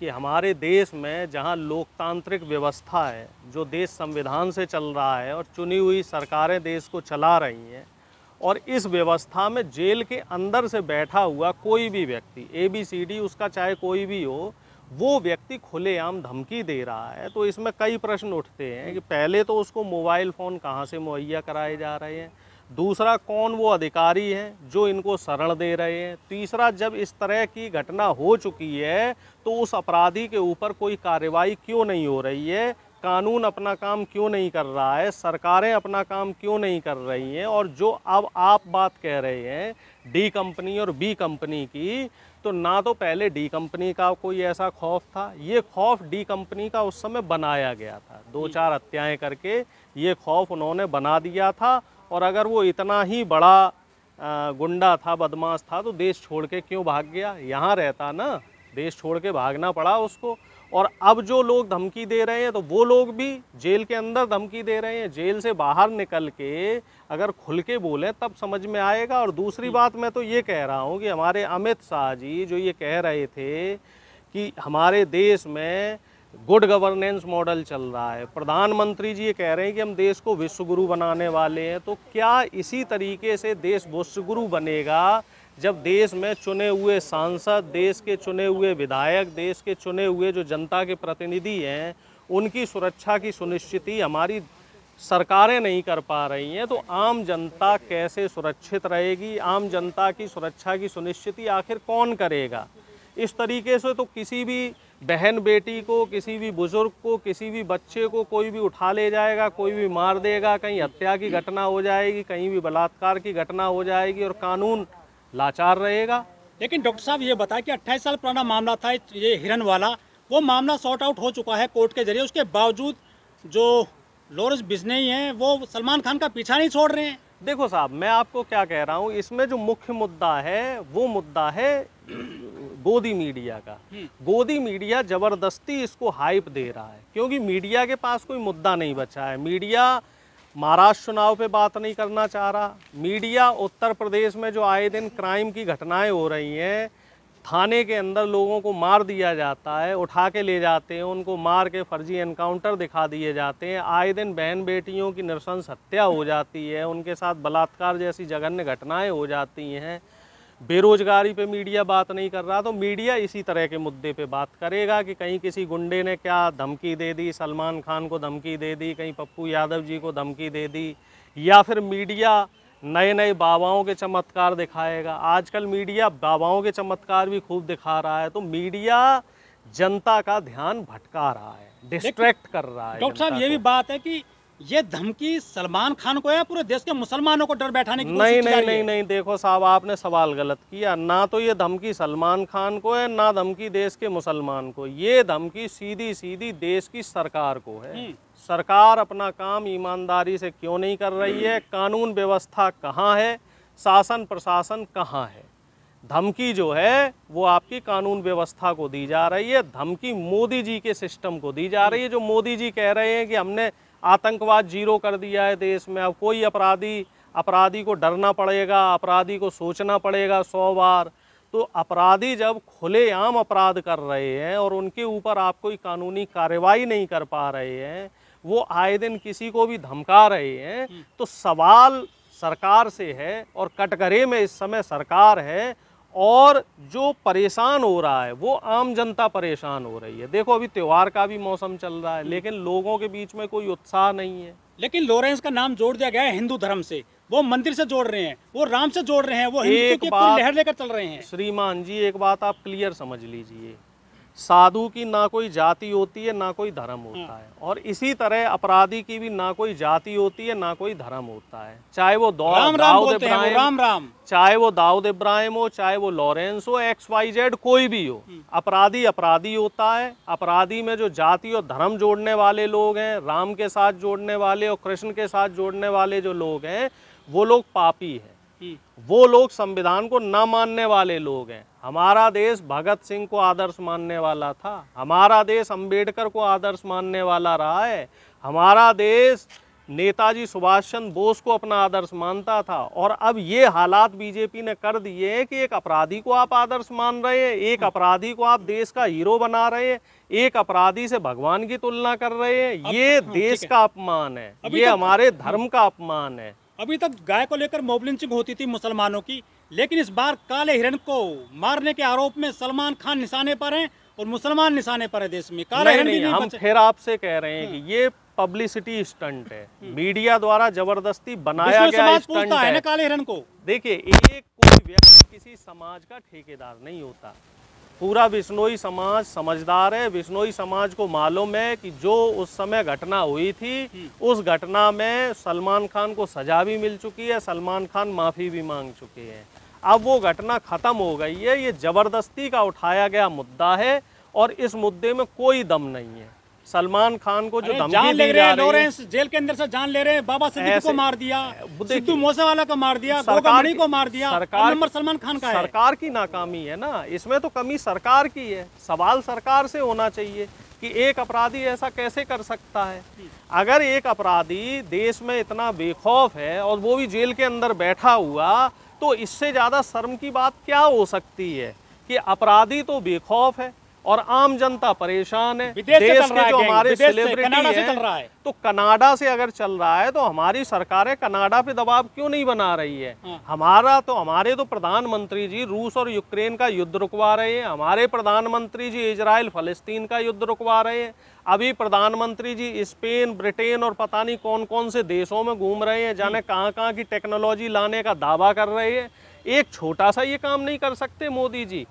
कि हमारे देश में जहां लोकतांत्रिक व्यवस्था है जो देश संविधान से चल रहा है और चुनी हुई सरकारें देश को चला रही हैं और इस व्यवस्था में जेल के अंदर से बैठा हुआ कोई भी व्यक्ति ए बी सी डी उसका चाहे कोई भी हो वो व्यक्ति खुलेआम धमकी दे रहा है तो इसमें कई प्रश्न उठते हैं कि पहले तो उसको मोबाइल फ़ोन कहाँ से मुहैया कराए जा रहे हैं दूसरा कौन वो अधिकारी हैं जो इनको शरण दे रहे हैं तीसरा जब इस तरह की घटना हो चुकी है तो उस अपराधी के ऊपर कोई कार्रवाई क्यों नहीं हो रही है कानून अपना काम क्यों नहीं कर रहा है सरकारें अपना काम क्यों नहीं कर रही हैं और जो अब आप बात कह रहे हैं डी कंपनी और बी कंपनी की तो ना तो पहले डी कंपनी का कोई ऐसा खौफ था ये खौफ डी कंपनी का उस समय बनाया गया था दो चार हत्याएं करके ये खौफ उन्होंने बना दिया था और अगर वो इतना ही बड़ा गुंडा था बदमाश था तो देश छोड़ के क्यों भाग गया यहाँ रहता ना देश छोड़ के भागना पड़ा उसको और अब जो लोग धमकी दे रहे हैं तो वो लोग भी जेल के अंदर धमकी दे रहे हैं जेल से बाहर निकल के अगर खुल के बोलें तब समझ में आएगा और दूसरी बात मैं तो ये कह रहा हूँ कि हमारे अमित शाह जी जो ये कह रहे थे कि हमारे देश में गुड गवर्नेंस मॉडल चल रहा है प्रधानमंत्री जी ये कह रहे हैं कि हम देश को विश्वगुरु बनाने वाले हैं तो क्या इसी तरीके से देश विश्वगुरु बनेगा जब देश में चुने हुए सांसद देश के चुने हुए विधायक देश के चुने हुए जो जनता के प्रतिनिधि हैं उनकी सुरक्षा की सुनिश्चिति हमारी सरकारें नहीं कर पा रही हैं तो आम जनता कैसे सुरक्षित रहेगी आम जनता की सुरक्षा की सुनिश्चिति आखिर कौन करेगा इस तरीके से तो किसी भी बहन बेटी को किसी भी बुज़ुर्ग को किसी भी बच्चे को कोई भी उठा ले जाएगा कोई भी मार देगा कहीं हत्या की घटना हो जाएगी कहीं भी बलात्कार की घटना हो जाएगी और कानून लाचार रहेगा लेकिन डॉक्टर साहब ये बताया कि अट्ठाईस साल पुराना मामला था ये हिरन वाला वो मामला सॉर्ट आउट हो चुका है कोर्ट के जरिए उसके बावजूद जो लॉरेंस बिजनेई हैं वो सलमान खान का पीछा नहीं छोड़ रहे हैं देखो साहब मैं आपको क्या कह रहा हूँ इसमें जो मुख्य मुद्दा है वो मुद्दा है गोदी मीडिया का हम्म। गोदी मीडिया जबरदस्ती इसको हाइप दे रहा है क्योंकि मीडिया के पास कोई मुद्दा नहीं बचा है मीडिया महाराष्ट्र चुनाव पे बात नहीं करना चाह रहा मीडिया उत्तर प्रदेश में जो आए दिन क्राइम की घटनाएं हो रही हैं थाने के अंदर लोगों को मार दिया जाता है उठा के ले जाते हैं उनको मार के फर्जी एनकाउंटर दिखा दिए जाते हैं आए दिन बहन बेटियों की नृशंस हत्या हो जाती है उनके साथ बलात्कार जैसी जघन्य घटनाएं हो जाती हैं बेरोजगारी पे मीडिया बात नहीं कर रहा तो मीडिया इसी तरह के मुद्दे पे बात करेगा कि कहीं किसी गुंडे ने क्या धमकी दे दी सलमान खान को धमकी दे दी कहीं पप्पू यादव जी को धमकी दे दी या फिर मीडिया नए नए बाबाओं के चमत्कार दिखाएगा आजकल मीडिया बाबाओं के चमत्कार भी खूब दिखा रहा है तो मीडिया जनता का ध्यान भटका रहा है डिस्ट्रैक्ट कर रहा है डॉक्टर साहब ये भी बात है कि ये धमकी सलमान खान को है पूरे देश के मुसलमानों को डर बैठाने की नहीं नहीं नहीं नहीं देखो साहब आपने सवाल गलत किया ना तो ये धमकी सलमान खान को है ना धमकी देश के मुसलमान को ये धमकी सीधी सीधी देश की सरकार को है हम्म। सरकार अपना काम ईमानदारी से क्यों नहीं कर रही है कानून व्यवस्था कहाँ है शासन प्रशासन कहाँ है धमकी जो है वो आपकी कानून व्यवस्था को दी जा रही है धमकी मोदी जी के सिस्टम को दी जा रही है जो मोदी जी कह रहे हैं कि हमने आतंकवाद जीरो कर दिया है देश में अब कोई अपराधी अपराधी को डरना पड़ेगा अपराधी को सोचना पड़ेगा सौ बार तो अपराधी जब खुलेआम अपराध कर रहे हैं और उनके ऊपर आप कोई कानूनी कार्रवाई नहीं कर पा रहे हैं वो आए दिन किसी को भी धमका रहे हैं हम्म। तो सवाल सरकार से है और कटघरे में इस समय सरकार है और जो परेशान हो रहा है वो आम जनता परेशान हो रही है देखो अभी त्यौहार का भी मौसम चल रहा है हम्म। लेकिन लोगों के बीच में कोई उत्साह नहीं है लेकिन लोरेंस का नाम जोड़ दिया गया है हिंदू धर्म से वो मंदिर से जोड़ रहे हैं वो राम से जोड़ रहे हैं वो हिंदू लहर लेकर चल रहे हैं श्रीमान जी एक बात आप क्लियर समझ लीजिए साधु की ना कोई जाति होती है ना कोई धर्म हम्म। होता है और इसी तरह अपराधी की भी ना कोई जाति होती है ना कोई धर्म होता है चाहे वो राम दाऊद इब्राहिम राम राम चाहे वो दाऊद इब्राहिम हो चाहे वो लॉरेंस हो एक्स वाई जेड कोई भी हो हम्म। अपराधी अपराधी होता है अपराधी में जो जाति और धर्म जोड़ने वाले लोग हैं राम के साथ जोड़ने वाले और कृष्ण के साथ जोड़ने वाले जो लोग हैं वो लोग पापी हैं वो लोग संविधान को न मानने वाले लोग हैं हमारा देश भगत सिंह को आदर्श मानने वाला था हमारा देश अंबेडकर को आदर्श मानने वाला रहा है हमारा देश नेताजी सुभाष चंद्र बोस को अपना आदर्श मानता था और अब ये हालात बीजेपी ने कर दिए हैं कि एक अपराधी को आप आदर्श मान रहे हैं एक हाँ। अपराधी को आप देश का हीरो बना रहे हैं एक अपराधी से भगवान की तुलना कर रहे हैं ये हाँ, देश का अपमान है ये हमारे धर्म का अपमान है अभी तक गाय को लेकर मोबलिंचिंग होती थी मुसलमानों की लेकिन इस बार काले हिरण को मारने के आरोप में सलमान खान निशाने पर हैं और मुसलमान निशाने पर है देश में काले हिरन नहीं, नहीं, हम फिर आपसे कह रहे हैं कि हाँ। ये पब्लिसिटी स्टंट है मीडिया द्वारा जबरदस्ती बनाया गया स्टंट है, है ना काले हिरण को देखिए एक कोई व्यक्ति किसी समाज का ठेकेदार नहीं होता पूरा बिश्नोई समाज समझदार है बिश्नोई समाज को मालूम है कि जो उस समय घटना हुई थी हम्म। उस घटना में सलमान खान को सजा भी मिल चुकी है सलमान खान माफ़ी भी मांग चुके हैं अब वो घटना ख़त्म हो गई है ये ज़बरदस्ती का उठाया गया मुद्दा है और इस मुद्दे में कोई दम नहीं है सलमान खान को जो जान ले रहे हैं लॉरेंस जेल के अंदर से जान ले रहे हैं बाबा सिद्दीकी को मार दिया सिद्धू मोसेवाला को मार दिया सरकार को मार दिया सरकार नंबर सलमान खान का सरकार की नाकामी है ना इसमें तो कमी सरकार की है सवाल सरकार से होना चाहिए कि एक अपराधी ऐसा कैसे कर सकता है अगर एक अपराधी देश में इतना बेखौफ है और वो भी जेल के अंदर बैठा हुआ तो इससे ज़्यादा शर्म की बात क्या हो सकती है कि अपराधी तो बेखौफ है और आम जनता परेशान है देश के जो हमारे सेलिब्रिटी है तो कनाडा से अगर चल रहा है तो हमारी सरकारें कनाडा पे दबाव क्यों नहीं बना रही है हाँ। हमारा तो हमारे तो प्रधानमंत्री जी रूस और यूक्रेन का युद्ध रुकवा रहे हैं हमारे प्रधानमंत्री जी इसराइल फलस्तीन का युद्ध रुकवा रहे हैं अभी प्रधानमंत्री जी स्पेन ब्रिटेन और पता नहीं कौन कौन से देशों में घूम रहे हैं जाने हम्म। कहाँ कहाँ की टेक्नोलॉजी लाने का दावा कर रहे हैं एक छोटा सा ये काम नहीं कर सकते मोदी जी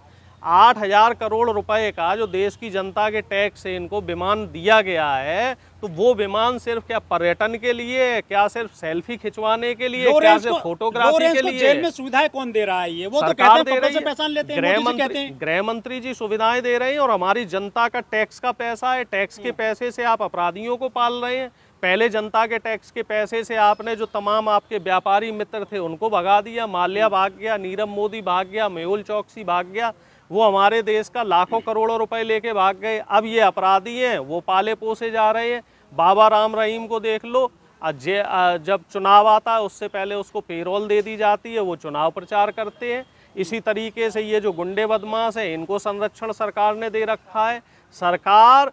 आठ हजार करोड़ रुपए का जो देश की जनता के टैक्स से इनको विमान दिया गया है तो वो विमान सिर्फ क्या पर्यटन के लिए क्या सिर्फ सेल्फी खिंचवाने के लिए क्या सिर्फ फोटोग्राफी के लिए जेल में सुविधाएं कौन दे रहा है ये वो तो कहते हैं दे लेते हैं गृह मंत्री गृह मंत्री जी सुविधाएं दे रहे हैं और हमारी जनता का टैक्स का पैसा है टैक्स के हम्म। पैसे से आप अपराधियों को पाल रहे हैं पहले जनता के टैक्स के पैसे से आपने जो तमाम आपके व्यापारी मित्र थे उनको भगा दिया माल्या हम्म। भाग गया नीरव मोदी भाग गया मेहुल चौकसी भाग गया वो हमारे देश का लाखों करोड़ों रुपए लेके भाग गए अब ये अपराधी हैं वो पाले पोसे जा रहे हैं बाबा राम रहीम को देख लो जे जब चुनाव आता है उससे पहले उसको पेरोल दे दी जाती है वो चुनाव प्रचार करते हैं इसी तरीके से ये जो गुंडे बदमाश हैं इनको संरक्षण सरकार ने दे रखा है सरकार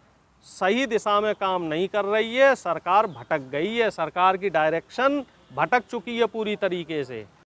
सही दिशा में काम नहीं कर रही है सरकार भटक गई है सरकार की डायरेक्शन भटक चुकी है पूरी तरीके से